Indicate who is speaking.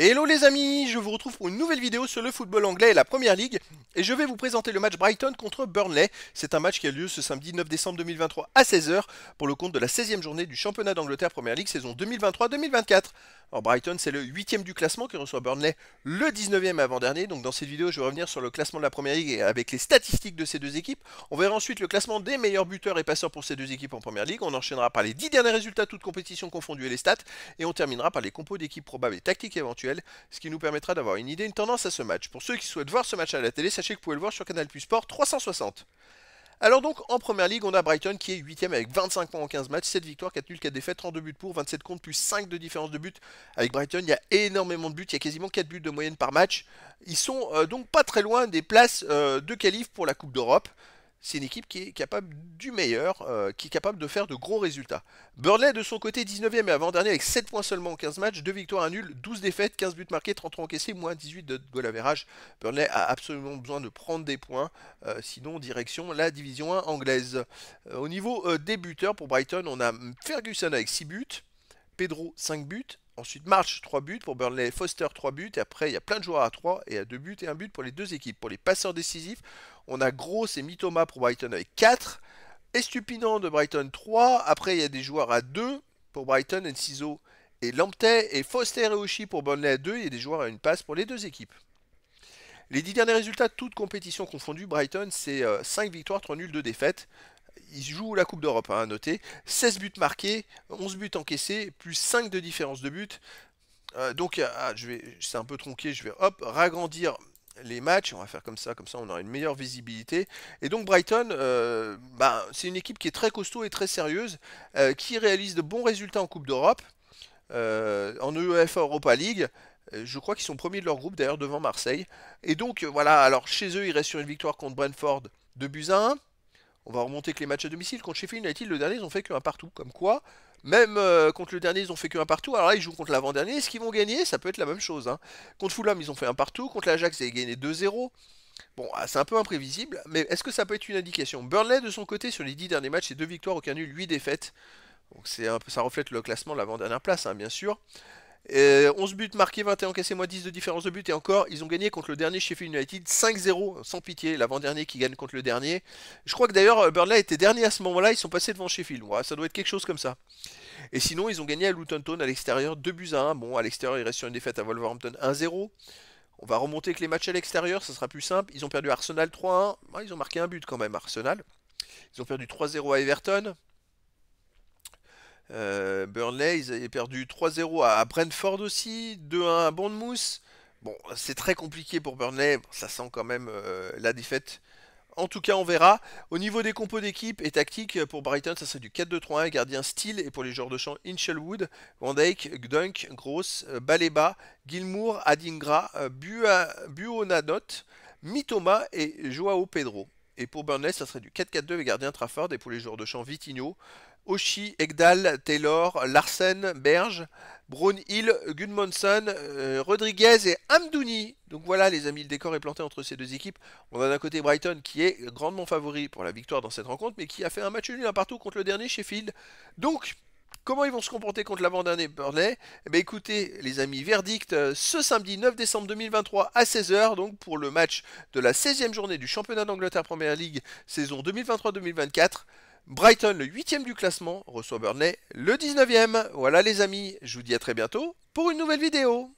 Speaker 1: Hello les amis, je vous retrouve pour une nouvelle vidéo sur le football anglais et la première ligue et je vais vous présenter le match Brighton contre Burnley. C'est un match qui a lieu ce samedi 9 décembre 2023 à 16h pour le compte de la 16e journée du championnat d'Angleterre Première Ligue saison 2023-2024. Alors Brighton c'est le 8e du classement qui reçoit Burnley le 19e avant-dernier. Donc dans cette vidéo je vais revenir sur le classement de la première ligue et avec les statistiques de ces deux équipes. On verra ensuite le classement des meilleurs buteurs et passeurs pour ces deux équipes en première ligue. On enchaînera par les 10 derniers résultats toutes compétitions confondues et les stats et on terminera par les compos d'équipes probables et tactiques éventuelles ce qui nous permettra d'avoir une idée, une tendance à ce match. Pour ceux qui souhaitent voir ce match à la télé, sachez que vous pouvez le voir sur Canal Plus Sport 360. Alors donc, en première ligue, on a Brighton qui est 8ème avec 25 points en 15 matchs, 7 victoires, 4 nuls, 4 défaites, 32 buts pour, 27 comptes, plus 5 de différence de buts. Avec Brighton, il y a énormément de buts, il y a quasiment 4 buts de moyenne par match. Ils sont euh, donc pas très loin des places euh, de qualif pour la Coupe d'Europe c'est une équipe qui est capable du meilleur, euh, qui est capable de faire de gros résultats. Burnley de son côté 19ème et avant-dernier avec 7 points seulement en 15 matchs, 2 victoires, 1 nul, 12 défaites, 15 buts marqués, 33 encaissés, moins 18 de goal average. Burnley a absolument besoin de prendre des points, euh, sinon direction la division 1 anglaise. Euh, au niveau des buteurs pour Brighton, on a Ferguson avec 6 buts, Pedro 5 buts, Ensuite, March, 3 buts pour Burnley, Foster, 3 buts. Et après, il y a plein de joueurs à 3 et à 2 buts et 1 but pour les deux équipes. Pour les passeurs décisifs, on a Gross et Mitoma pour Brighton avec 4. Estupinant de Brighton, 3. Après, il y a des joueurs à 2 pour Brighton, Enciso et Lamptey. Et Foster et Oshi pour Burnley à 2. Il y a des joueurs à une passe pour les deux équipes. Les 10 derniers résultats, toutes compétitions confondues, Brighton, c'est 5 euh, victoires, 3 nuls, 2 défaites il joue la Coupe d'Europe, hein, à noter. 16 buts marqués, 11 buts encaissés, plus 5 de différence de but. Euh, donc, euh, ah, je vais, c'est un peu tronqué, je vais hop, ragrandir les matchs, on va faire comme ça, comme ça on aura une meilleure visibilité. Et donc Brighton, euh, bah, c'est une équipe qui est très costaud et très sérieuse, qui réalise de bons résultats en Coupe d'Europe, en UEFA Europa League. Je crois qu'ils sont premiers de leur groupe d'ailleurs devant Marseille. Et donc voilà, alors chez eux ils restent sur une victoire contre Brentford de buts on va remonter que les matchs à domicile contre Sheffield United, le dernier, ils ont fait qu'un partout. Comme quoi, même euh, contre le dernier, ils ont fait qu'un partout. Alors là, ils jouent contre l'avant-dernier. Est-ce qu'ils vont gagner Ça peut être la même chose. Hein. Contre Fulham, ils ont fait un partout. Contre l'Ajax, ils ont gagné 2-0. Bon, ah, c'est un peu imprévisible, mais est-ce que ça peut être une indication Burnley, de son côté, sur les 10 derniers matchs, c'est 2 victoires, aucun nul, 8 défaites. Donc un peu, ça reflète le classement de l'avant-dernière place, hein, bien sûr. 11 euh, buts marqués, 21 encaissés, moins 10 de différence de but. Et encore, ils ont gagné contre le dernier Sheffield United 5-0, sans pitié. L'avant-dernier qui gagne contre le dernier. Je crois que d'ailleurs, euh, Burnley était dernier à ce moment-là. Ils sont passés devant Sheffield. Ouais, ça doit être quelque chose comme ça. Et sinon, ils ont gagné à Luton Town à l'extérieur 2 buts à 1. Bon, à l'extérieur, il reste sur une défaite à Wolverhampton 1-0. On va remonter avec les matchs à l'extérieur, ça sera plus simple. Ils ont perdu Arsenal 3-1. ils ont marqué un but quand même, Arsenal. Ils ont perdu 3-0 à Everton. Euh, Burnley, ils avaient perdu 3-0 à Brentford aussi, 2-1 à Bournemouth. Bon, c'est très compliqué pour Burnley, ça sent quand même euh, la défaite. En tout cas, on verra. Au niveau des compos d'équipe et tactique, euh, pour Brighton, ça serait du 4-2-3-1, gardien style et pour les joueurs de champ, Inchelwood, Van Dijk, Gdunk, Gross, Baleba, Gilmour, Adingra, Buonadot, Mitoma et Joao Pedro. Et pour Burnley, ça serait du 4-4-2 avec gardien Trafford. Et pour les joueurs de champ, Vitigno, Oshi, Egdal, Taylor, Larsen, Berge, Brownhill, Hill, Gunmonson, euh, Rodriguez et Amdouni. Donc voilà, les amis, le décor est planté entre ces deux équipes. On a d'un côté Brighton qui est grandement favori pour la victoire dans cette rencontre, mais qui a fait un match nul un partout contre le dernier Sheffield. Donc Comment ils vont se comporter contre l'avant-dernier Burnley Eh ben, écoutez les amis, verdict euh, ce samedi 9 décembre 2023 à 16h, donc pour le match de la 16e journée du championnat d'Angleterre Premier League saison 2023-2024. Brighton, le 8e du classement, reçoit Burnley, le 19e. Voilà les amis, je vous dis à très bientôt pour une nouvelle vidéo.